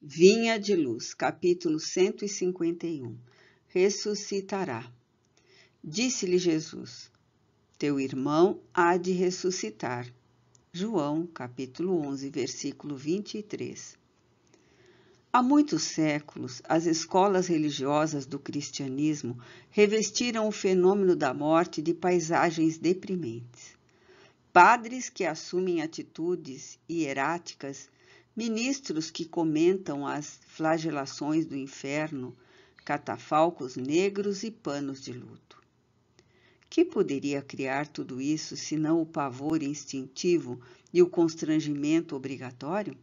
Vinha de Luz, capítulo 151 Ressuscitará. Disse-lhe Jesus: Teu irmão há de ressuscitar. João, capítulo 11, versículo 23. Há muitos séculos, as escolas religiosas do cristianismo revestiram o fenômeno da morte de paisagens deprimentes. Padres que assumem atitudes hieráticas ministros que comentam as flagelações do inferno, catafalcos negros e panos de luto. Que poderia criar tudo isso senão o pavor instintivo e o constrangimento obrigatório?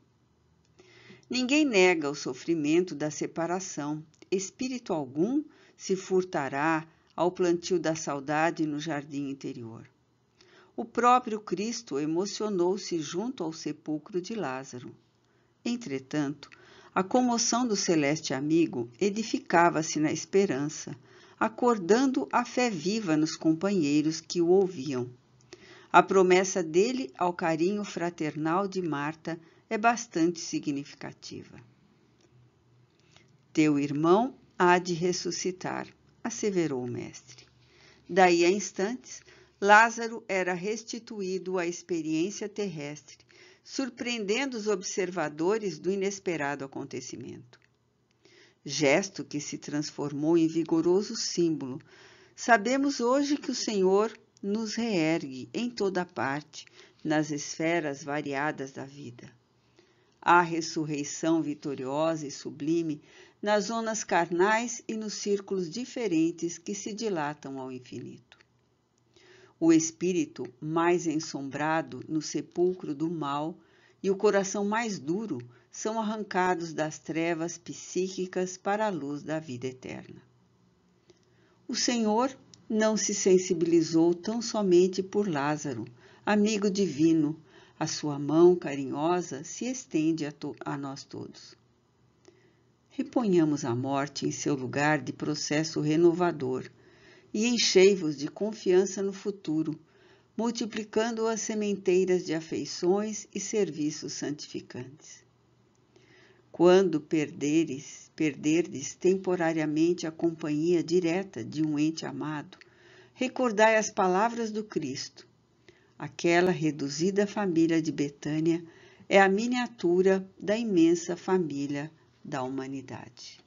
Ninguém nega o sofrimento da separação. Espírito algum se furtará ao plantio da saudade no jardim interior. O próprio Cristo emocionou-se junto ao sepulcro de Lázaro. Entretanto, a comoção do celeste amigo edificava-se na esperança, acordando a fé viva nos companheiros que o ouviam. A promessa dele ao carinho fraternal de Marta é bastante significativa. Teu irmão há de ressuscitar, asseverou o mestre. Daí a instantes, Lázaro era restituído à experiência terrestre surpreendendo os observadores do inesperado acontecimento. Gesto que se transformou em vigoroso símbolo. Sabemos hoje que o Senhor nos reergue em toda parte, nas esferas variadas da vida. Há ressurreição vitoriosa e sublime nas zonas carnais e nos círculos diferentes que se dilatam ao infinito o espírito mais ensombrado no sepulcro do mal e o coração mais duro são arrancados das trevas psíquicas para a luz da vida eterna. O Senhor não se sensibilizou tão somente por Lázaro, amigo divino, a sua mão carinhosa se estende a, to a nós todos. Reponhamos a morte em seu lugar de processo renovador e enchei-vos de confiança no futuro, multiplicando as sementeiras de afeições e serviços santificantes. Quando perderes, perderdes temporariamente a companhia direta de um ente amado, recordai as palavras do Cristo. Aquela reduzida família de Betânia é a miniatura da imensa família da humanidade.